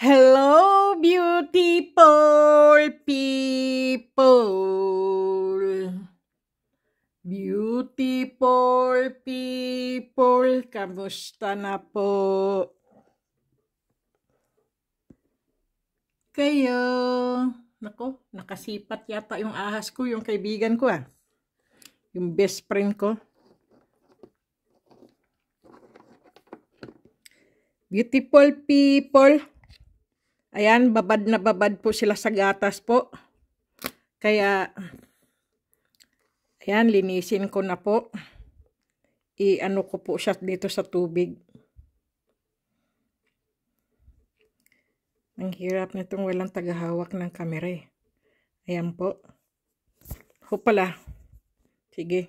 Hello, beautiful people! Beautiful people, kamusta na po? Kayo? Nako, nakasipat yata yung ahas ko, yung kaibigan ko ah. Yung best friend ko. Beautiful people, Ayan, babad na babad po sila sa gatas po. Kaya, ayan, linisin ko na po. I-ano ko po siya dito sa tubig. Ang hirap nitong walang tagahawak ng kamera eh. Ayan po. Ho pala. Sige.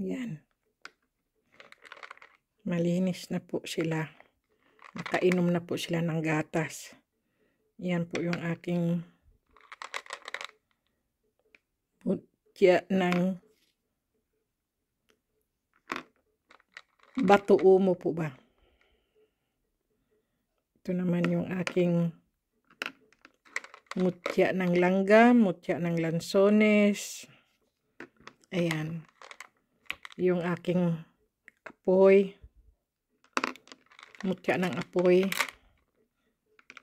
Ayan. Malinis na po sila. Nakainom na po sila ng gatas. Yan po yung aking putya ng bato umo po ba. Ito naman yung aking mutya ng langga, mutya ng lansones. Ayan. Yung aking apoy mutya ng apoy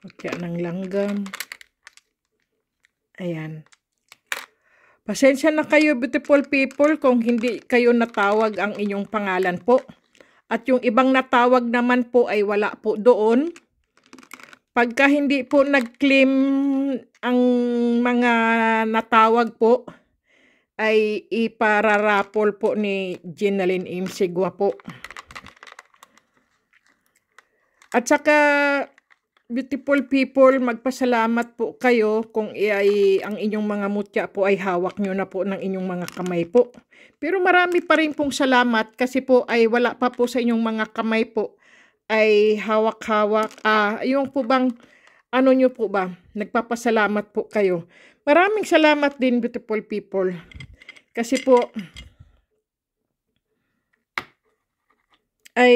mutya ng langgam ayan pasensya na kayo beautiful people kung hindi kayo natawag ang inyong pangalan po at yung ibang natawag naman po ay wala po doon pagka hindi po nag-claim ang mga natawag po ay ipararapol po ni Jenaline Imsigwa po. At saka, beautiful people, magpasalamat po kayo kung ay ang inyong mga mutya po ay hawak nyo na po ng inyong mga kamay po. Pero marami pa rin pong salamat kasi po ay wala pa po sa inyong mga kamay po ay hawak-hawak. Ah, yung po bang, ano nyo po ba, nagpapasalamat po kayo. Maraming salamat din beautiful people. Kasi po, ay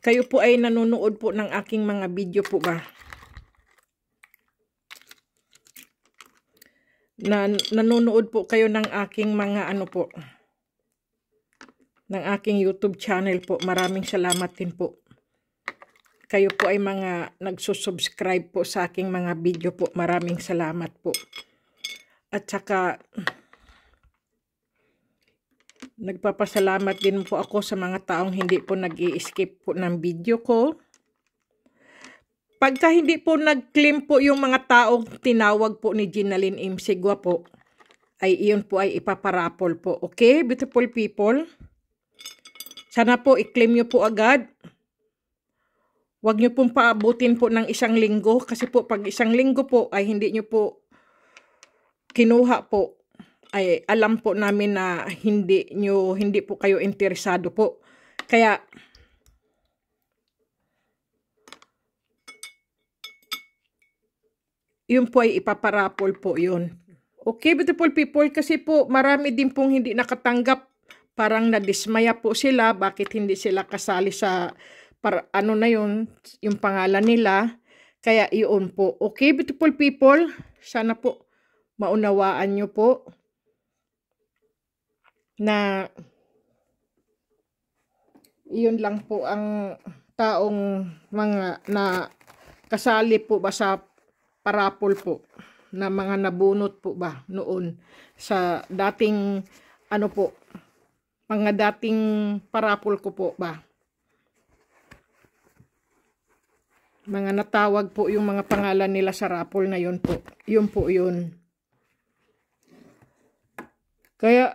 kayo po ay nanonood po ng aking mga video po ba? Na, nanonood po kayo ng aking mga ano po, ng aking YouTube channel po. Maraming salamat din po. Kayo po ay mga nagsusubscribe po sa aking mga video po. Maraming salamat po. At saka, Nagpapasalamat din po ako sa mga taong hindi po nag-i-skip po ng video ko. Pagka hindi po nag-claim po yung mga taong tinawag po ni Ginaline Imsigwa po, ay iyon po ay ipaparapol po. Okay, beautiful people? Sana po i-claim nyo po agad. Huwag nyo pong paabutin po ng isang linggo kasi po pag isang linggo po ay hindi nyo po kinuha po ay alam po namin na hindi nyo hindi po kayo interesado po. Kaya yun po ay ipaparapol po yun. Okay, beautiful people, kasi po marami din pong hindi nakatanggap. Parang nadismaya po sila, bakit hindi sila kasali sa par, ano na yun, yung pangalan nila. Kaya iyon po. Okay, beautiful people, sana po maunawaan nyo po na iyon lang po ang taong mga na kasali po ba sa parapol po na mga nabunot po ba noon sa dating ano po mga dating parapol ko po ba mga natawag po yung mga pangalan nila sa rapol na yun po yun po yun kaya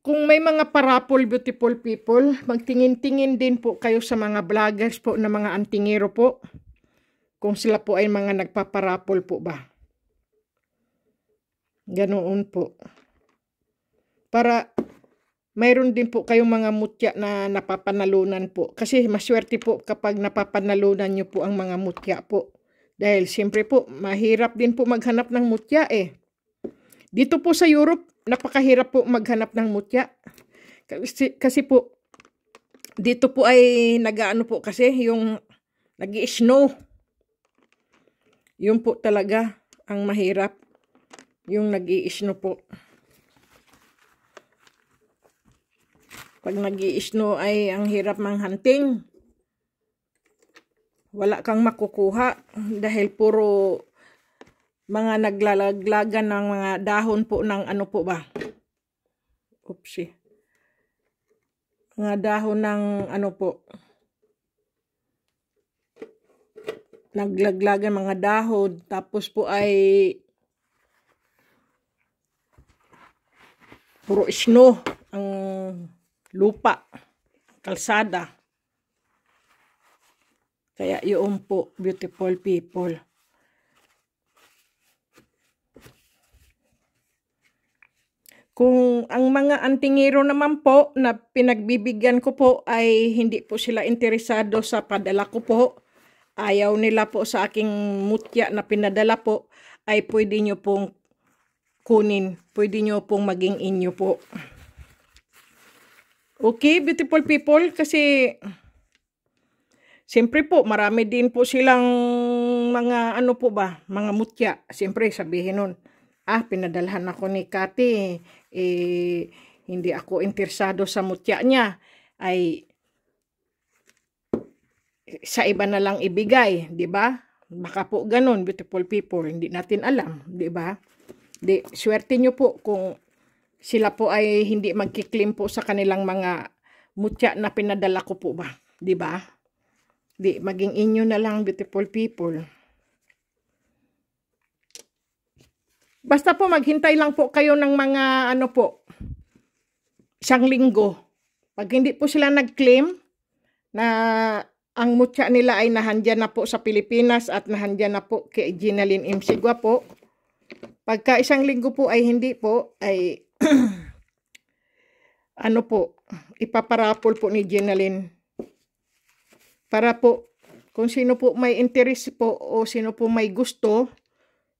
kung may mga parapol beautiful people, magtingin-tingin din po kayo sa mga vloggers po na mga antingero po. Kung sila po ay mga nagpaparapol po ba. Ganoon po. Para mayroon din po kayong mga mutya na napapanalunan po. Kasi maswerte po kapag napapanalunan nyo po ang mga mutya po. Dahil siyempre po, mahirap din po maghanap ng mutya eh. Dito po sa Europe, napakahirap po maghanap ng mutya. Kasi, kasi po, dito po ay nagaano po kasi yung nag snow Yun po talaga ang mahirap. Yung nag snow po. Pag nag snow ay ang hirap manghunting. Wala kang makukuha dahil puro mga naglalaglagan ng mga dahon po ng ano po ba? Oopsie. Mga dahon ng ano po? Naglalaglagan mga dahon. Tapos po ay puro snow ang lupa, kalsada. Kaya yun po, beautiful people. Kung ang mga antingero naman po na pinagbibigyan ko po ay hindi po sila interesado sa padala ko po, ayaw nila po sa aking mutya na pinadala po, ay pwede nyo pong kunin. Pwede nyo pong maging inyo po. Okay, beautiful people, kasi siyempre po, marami din po silang mga ano po ba, mga mutya. Siyempre, sabihin nun ah, pinadalhan ako ni Kati, eh, hindi ako interesado sa mutya niya, ay sa iba na lang ibigay, di ba? Baka po ganun, beautiful people, hindi natin alam, di ba? Di, swerte nyo po kung sila po ay hindi magkiklim po sa kanilang mga mutya na pinadala ko po ba, di ba? Di, maging inyo na lang, beautiful people. Basta po maghintay lang po kayo ng mga ano po, isang linggo. Pag hindi po sila nag-claim na ang mutya nila ay nahandyan na po sa Pilipinas at nahandyan na po kay Ginaline Imsigwa po. Pagka isang linggo po ay hindi po, ay ano po, ipaparapol po ni Ginaline para po kung sino po may interest po o sino po may gusto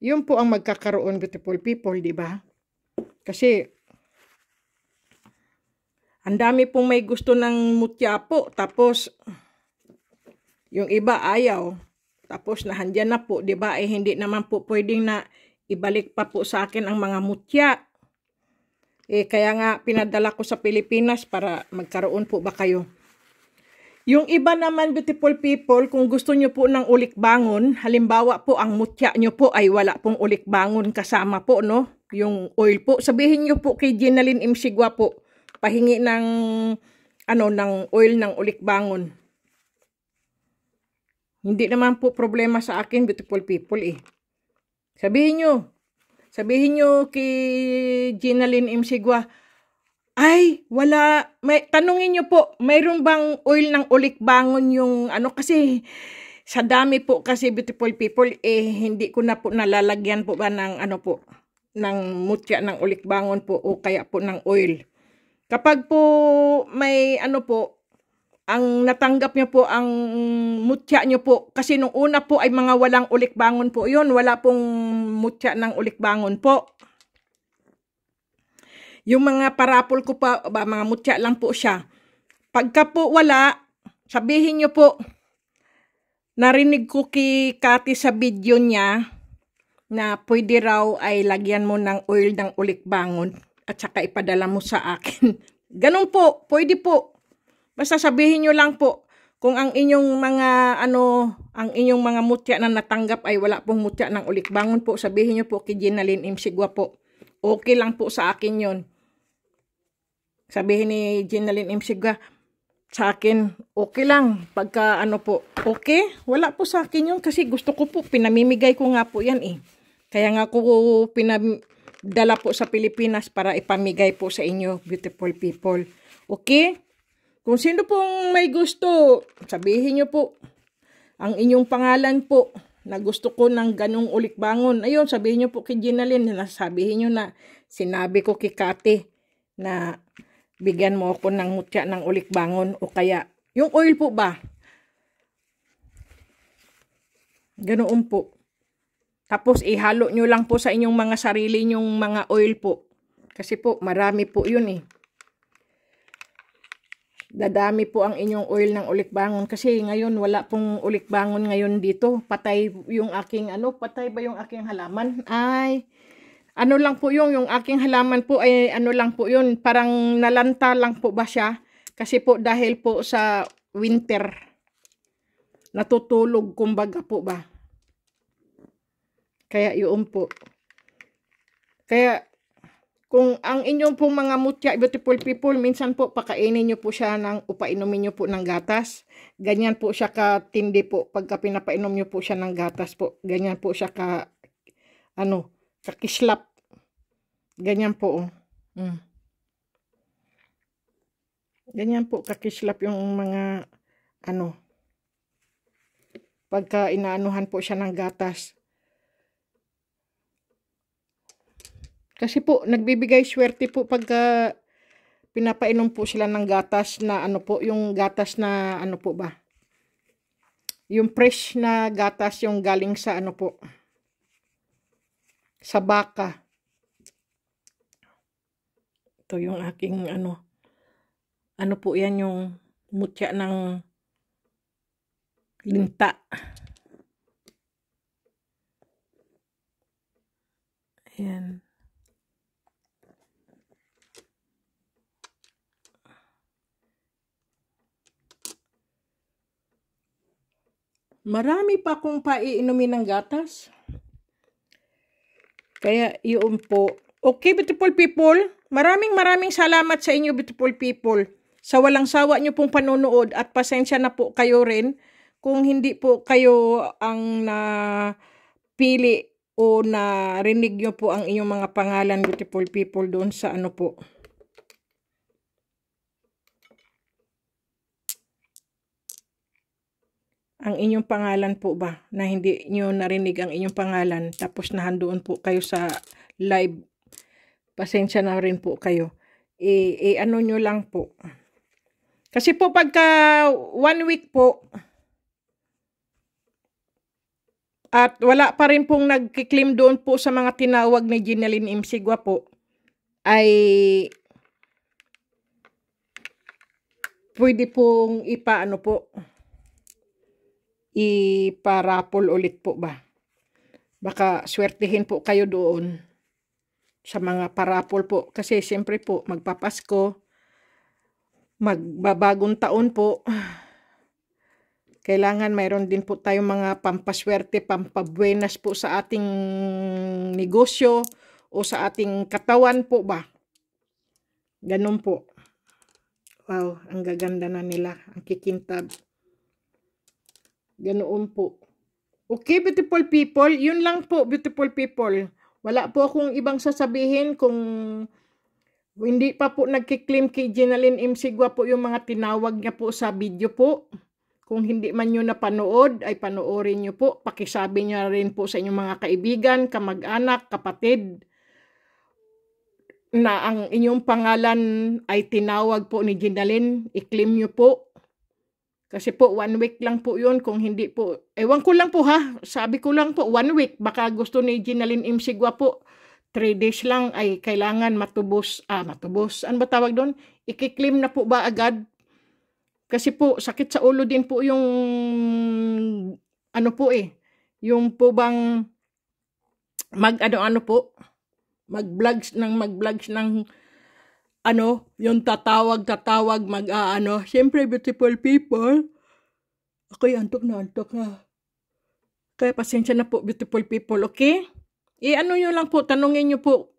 yun po ang magkakaroon beautiful people, di ba? Kasi ang dami pong may gusto ng mutya po. Tapos, yung iba ayaw. Tapos, nahandyan na po, di ba? Eh, hindi naman po pwedeng na ibalik pa po sa akin ang mga mutya. Eh, kaya nga, pinadala ko sa Pilipinas para magkaroon po ba kayo yung iba naman beautiful people, kung gusto nyo po ng ulikbangon, halimbawa po ang mutya nyo po ay wala pong ulikbangon kasama po, no? Yung oil po. Sabihin nyo po kay Ginaline Imsigwa po, pahingi ng, ano, ng oil ng ulikbangon. Hindi naman po problema sa akin, beautiful people eh. Sabihin nyo, sabihin nyo kay Ginaline Imsigwa, ay, wala, may, tanungin nyo po, mayroon bang oil ng ulik bangon yung ano, kasi sa dami po kasi beautiful people, eh, hindi ko na po nalalagyan po ba ng ano po, ng mutya ng ulik bangon po o kaya po ng oil. Kapag po may ano po, ang natanggap nyo po, ang mutya nyo po, kasi nung una po ay mga walang ulik bangon po yun, wala pong mutya ng ulik bangon po. Yung mga parapol ko pa, ba, mga mutya lang po siya. Pagka po wala, sabihin nyo po, narinig ko kay Kati sa video niya na pwede raw ay lagyan mo ng oil ng ulikbangon at saka ipadala mo sa akin. Ganun po, pwede po. Basta sabihin nyo lang po, kung ang inyong mga ano, ang inyong mga mutya na natanggap ay wala pong mutya ng ulikbangon po, sabihin niyo po kay Ginaline Imsigwa po. Okay lang po sa akin yon. Sabihin ni Ginaline Imsiga, sa akin, okay lang. Pagka ano po, okay? Wala po sa akin yun kasi gusto ko po, pinamimigay ko nga po yan eh. Kaya nga ko pinadala po sa Pilipinas para ipamigay po sa inyo, beautiful people. Okay? Kung sino pong may gusto, sabihin nyo po ang inyong pangalan po na gusto ko ng ganong ulik bangon. Ayun, sabihin nyo po kay Ginalyn, sabihin nyo na sinabi ko kay Kati na bigyan mo ako ng mutya ng ulik bangon o kaya yung oil po ba? Ganoon po. Tapos ihalo nyo lang po sa inyong mga sarili nyong mga oil po. Kasi po marami po yun eh dadami po ang inyong oil ng ulikbangon kasi ngayon wala pong ulikbangon ngayon dito patay yung aking ano patay ba yung aking halaman ay ano lang po yung yung aking halaman po ay ano lang po yun parang nalanta lang po ba siya kasi po dahil po sa winter natutulog kumbaga po ba kaya yun po kaya kung ang inyong pong mga mutya, beautiful people, minsan po pakainin nyo po siya ng, o nyo po ng gatas. Ganyan po siya katindi po pagka pinapainom nyo po siya ng gatas po. Ganyan po siya ka, ano, kakislap. Ganyan po. Oh. Mm. Ganyan po kakislap yung mga, ano, pagka inaanuhan po siya ng gatas. Kasi po, nagbibigay swerte po pagka pinapainom po sila ng gatas na ano po, yung gatas na ano po ba? Yung fresh na gatas yung galing sa ano po, sa baka. Ito yung aking ano, ano po yan yung mutya ng linta. Ayan. marami pa akong paiinumin ng gatas. Kaya yun po. Okay, beautiful people. Maraming maraming salamat sa inyo, beautiful people. Sa walang sawa nyo pong panonood at pasensya na po kayo rin kung hindi po kayo ang napili o narinig nyo po ang inyong mga pangalan, beautiful people, doon sa ano po. ang inyong pangalan po ba na hindi nyo narinig ang inyong pangalan tapos nahandoon po kayo sa live pasensya na rin po kayo e, e ano nyo lang po kasi po pagka one week po at wala pa rin pong nagkiklaim doon po sa mga tinawag ni Ginaline Imsigwa po ay pwede pong ipaano po iparapol ulit po ba. Baka swertihin po kayo doon sa mga parapol po. Kasi siyempre po, magpapasko, magbabagong taon po, kailangan mayroon din po tayong mga pampaswerte, pampabuenas po sa ating negosyo o sa ating katawan po ba. Ganun po. Wow, ang gaganda na nila. Ang kikintab. Ganoon po. Okay, beautiful people. Yun lang po, beautiful people. Wala po akong ibang sasabihin kung hindi pa po nagkiklaim kay Jenaline M. Sigwa po yung mga tinawag niya po sa video po. Kung hindi man nyo napanood, ay panoorin nyo po. Pakisabi nyo rin po sa inyong mga kaibigan, kamag-anak, kapatid, na ang inyong pangalan ay tinawag po ni Jenaline. I-claim nyo po kasi po, one week lang po yun kung hindi po, ewan ko lang po ha, sabi ko lang po, one week, baka gusto ni Ginalyn Imsigwa po, three days lang ay kailangan matubos, ah, matubos, ano ba tawag doon? Ikiklim na po ba agad? Kasi po, sakit sa ulo din po yung, ano po eh, yung po bang, mag ano-ano po, mag-vlogs ng mag-vlogs ng ano, yung tatawag-tatawag, mag-aano. Ah, siyempre, beautiful people. Ako'y antok na antok na. Kaya pasensya na po, beautiful people, okay? E ano nyo lang po, tanungin nyo po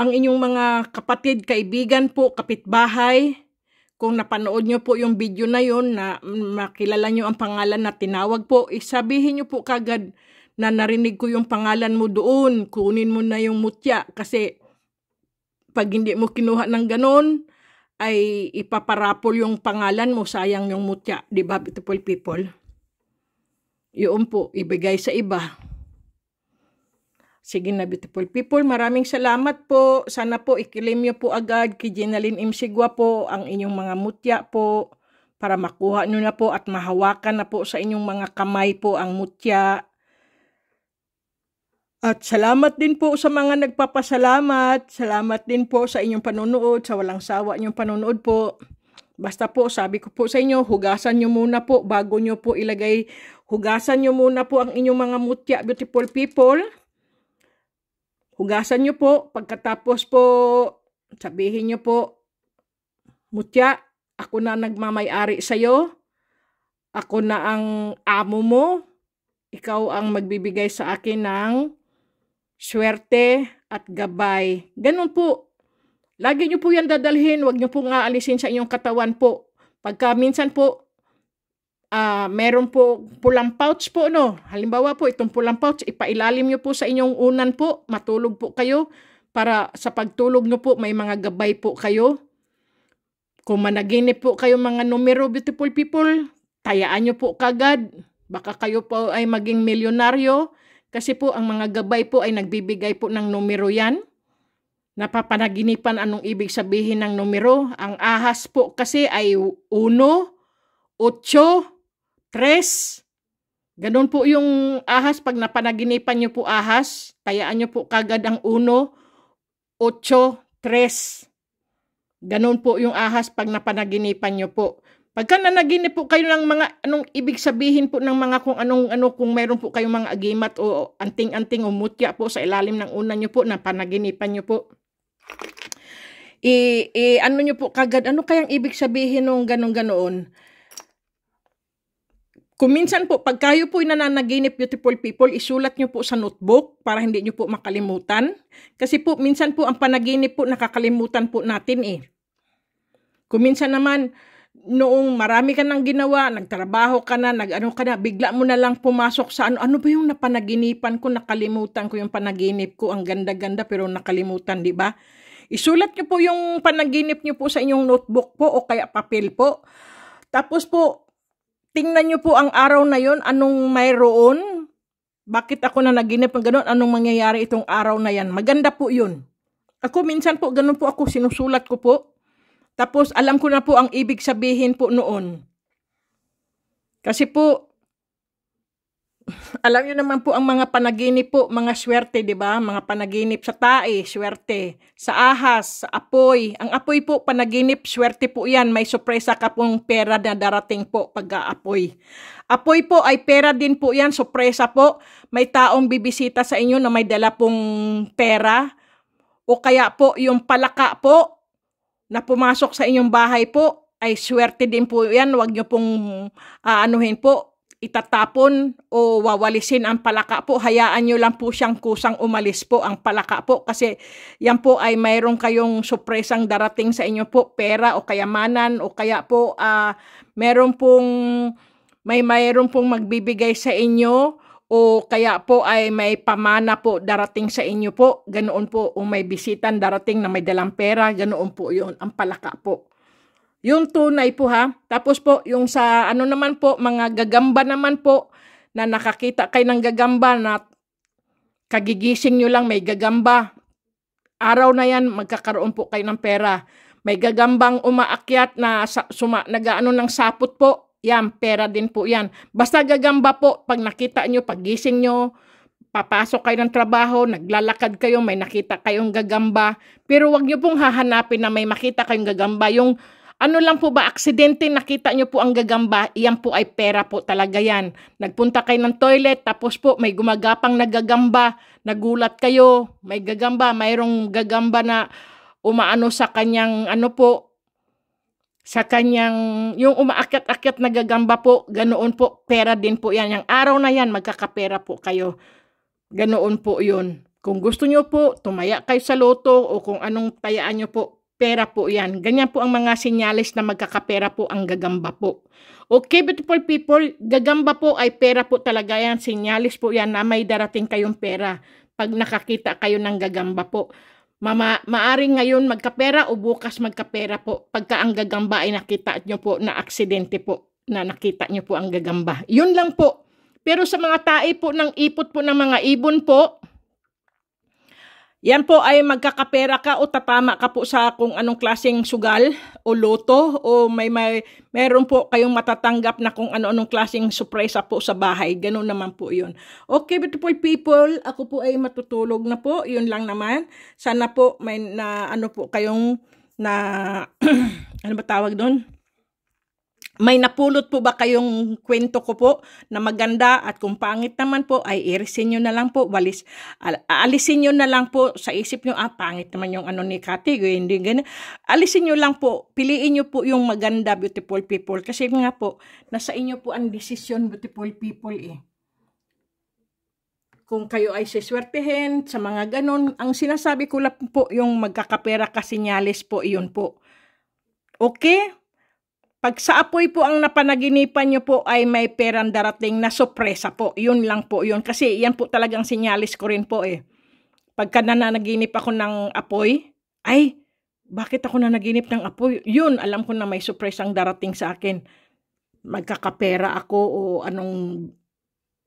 ang inyong mga kapatid, kaibigan po, kapitbahay. Kung napanood nyo po yung video na yon na mm, makilala nyo ang pangalan na tinawag po, isabihin eh, nyo po kagad na narinig ko yung pangalan mo doon, kunin mo na yung mutya kasi pag hindi mo kinuha ng ganun, ay ipaparapol yung pangalan mo, sayang yung mutya, di ba, beautiful people? Yun po, ibigay sa iba. Sige na, beautiful people, maraming salamat po. Sana po ikilim nyo po agad kay Jenalyn Imsigwa po ang inyong mga mutya po para makuha nyo na po at mahawakan na po sa inyong mga kamay po ang mutya at salamat din po sa mga nagpapasalamat. Salamat din po sa inyong panonood, sa walang sawa inyong panonood po. Basta po, sabi ko po sa inyo, hugasan nyo muna po bago nyo po ilagay. Hugasan nyo muna po ang inyong mga mutya, beautiful people. Hugasan nyo po. Pagkatapos po, sabihin nyo po, mutya, ako na nagmamayari sa'yo. Ako na ang amo mo. Ikaw ang magbibigay sa akin ng swerte at gabay. Ganun po. Lagi nyo po yan dadalhin. Huwag nyo pong aalisin sa inyong katawan po. Pagka minsan po, uh, meron po pulang pouch po, no? Halimbawa po, itong pulang pouch, ipailalim nyo po sa inyong unan po. Matulog po kayo para sa pagtulog nyo po, may mga gabay po kayo. Kung managinip po kayo mga numero, beautiful people, tayaan nyo po kagad. Baka kayo po ay maging milyonaryo kasi po ang mga gabay po ay nagbibigay po ng numero yan. Napapanaginipan anong ibig sabihin ng numero. Ang ahas po kasi ay 1, 8, 3. Ganun po yung ahas. Pag napanaginipan nyo po ahas, tayaan nyo po kagad ang 1, 8, 3. Ganun po yung ahas pag napanaginipan nyo po. Pagka nanaginip po kayo ng mga anong ibig sabihin po ng mga kung anong ano kung meron po kayong mga agimat o anting-anting o mutya po sa ilalim ng una nyo po na panaginipan nyo po. I, i ano nyo po kagad ano kayang ibig sabihin nung ganong ganoon? Kuminsan po, pag kayo po'y nananaginip beautiful people, isulat nyo po sa notebook para hindi nyo po makalimutan. Kasi po, minsan po ang panaginip po nakakalimutan po natin eh. Kuminsan naman, noong marami ka nang ginawa, nagtrabaho ka na, nag-ano ka na, bigla mo na lang pumasok sa ano, ano ba yung napanaginipan ko, nakalimutan ko yung panaginip ko, ang ganda-ganda pero nakalimutan, di ba? Isulat niyo po yung panaginip niyo po sa inyong notebook po o kaya papel po. Tapos po, tingnan niyo po ang araw na yon, anong mayroon, bakit ako na naginip ng ganun, anong mangyayari itong araw na yan. Maganda po yun. Ako minsan po, ganun po ako, sinusulat ko po tapos alam ko na po ang ibig sabihin po noon. Kasi po, alam niyo naman po ang mga panaginip po, mga swerte, di ba? Mga panaginip sa tae, swerte. Sa ahas, sa apoy. Ang apoy po, panaginip, swerte po yan. May sorpresa ka pong pera na darating po pag-aapoy. Apoy po ay pera din po yan, sorpresa po. May taong bibisita sa inyo na may dala pong pera. O kaya po, yung palaka po, na pumasok sa inyong bahay po, ay swerte din po yan. Huwag nyo pong uh, anuhin po, itatapon o wawalisin ang palaka po. Hayaan nyo lang po siyang kusang umalis po ang palaka po. Kasi yan po ay mayroon kayong supresang darating sa inyo po, pera o kayamanan o kaya po uh, meron pong may mayroon pong magbibigay sa inyo o kaya po ay may pamana po darating sa inyo po, ganoon po o may bisitan darating na may dalang pera, ganoon po yun, ang palaka po. Yung tunay po ha, tapos po yung sa ano naman po, mga gagamba naman po, na nakakita kayo ng gagamba na kagigising nyo lang may gagamba. Araw na yan, magkakaroon po kayo ng pera. May gagambang umaakyat na sa, suma, nagaano ng sapot po yan, pera din po yan. Basta gagamba po, pag nakita nyo, pag gising nyo, papasok kayo ng trabaho, naglalakad kayo, may nakita kayong gagamba. Pero wag nyo pong hahanapin na may makita kayong gagamba. Yung ano lang po ba, aksidente, nakita nyo po ang gagamba, iyan po ay pera po talaga yan. Nagpunta kayo ng toilet, tapos po may gumagapang nagagamba, nagulat kayo, may gagamba, mayroong gagamba na umaano sa kanyang ano po, sa kanyang, yung umaakyat-akyat na gagamba po, ganoon po, pera din po yan. Yung araw na yan, magkakapera po kayo. Ganoon po yun. Kung gusto nyo po, tumaya kayo sa loto o kung anong tayaan nyo po, pera po yan. Ganyan po ang mga sinyalis na magkakapera po ang gagamba po. Okay, beautiful people, gagamba po ay pera po talaga yan. Sinyalis po yan na may darating kayong pera pag nakakita kayo ng gagamba po. Mama, maaring ngayon magkapera o bukas magkapera po pagka ang gagamba ay nakita nyo po na aksidente po na nakita nyo po ang gagamba. Yun lang po. Pero sa mga tae po ng ipot po ng mga ibon po, yan po ay magkakapera ka o tatama ka po sa kung anong klaseng sugal o loto o may, may meron po kayong matatanggap na kung ano-anong klaseng surpresa po sa bahay. Ganun naman po yun. Okay, beautiful people, ako po ay matutulog na po. Yun lang naman. Sana po may na ano po kayong na ano ba tawag doon? May napulot po ba kayong kwento ko po na maganda at kung pangit naman po ay irisin nyo na lang po. Walis, al- alisin nyo na lang po sa isip nyo, ah, pangit naman yung ano ni Kati, eh, hindi ganun. Alisin nyo lang po, piliin nyo po yung maganda, beautiful people. Kasi nga po, nasa inyo po ang decision, beautiful people eh. Kung kayo ay siswertehin sa mga ganun, ang sinasabi ko lang po yung magkakapera kasinyalis po, iyon po. Okay? Pag sa apoy po ang napanaginipan nyo po ay may perang darating na sorpresa po. Yun lang po yun. Kasi yan po talagang sinyalis ko rin po eh. Pagka nananaginip ako ng apoy, ay, bakit ako nanaginip ng apoy? Yun, alam ko na may surprise ang darating sa akin. Magkakapera ako o anong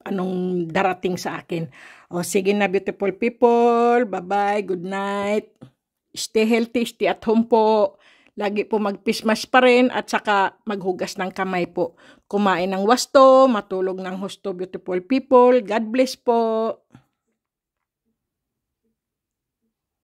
anong darating sa akin. O sige na beautiful people, bye-bye, good night. Stay healthy, stay at home po. Lagi po magpismas pa rin at saka maghugas ng kamay po. Kumain ng wasto, matulog ng husto beautiful people. God bless po.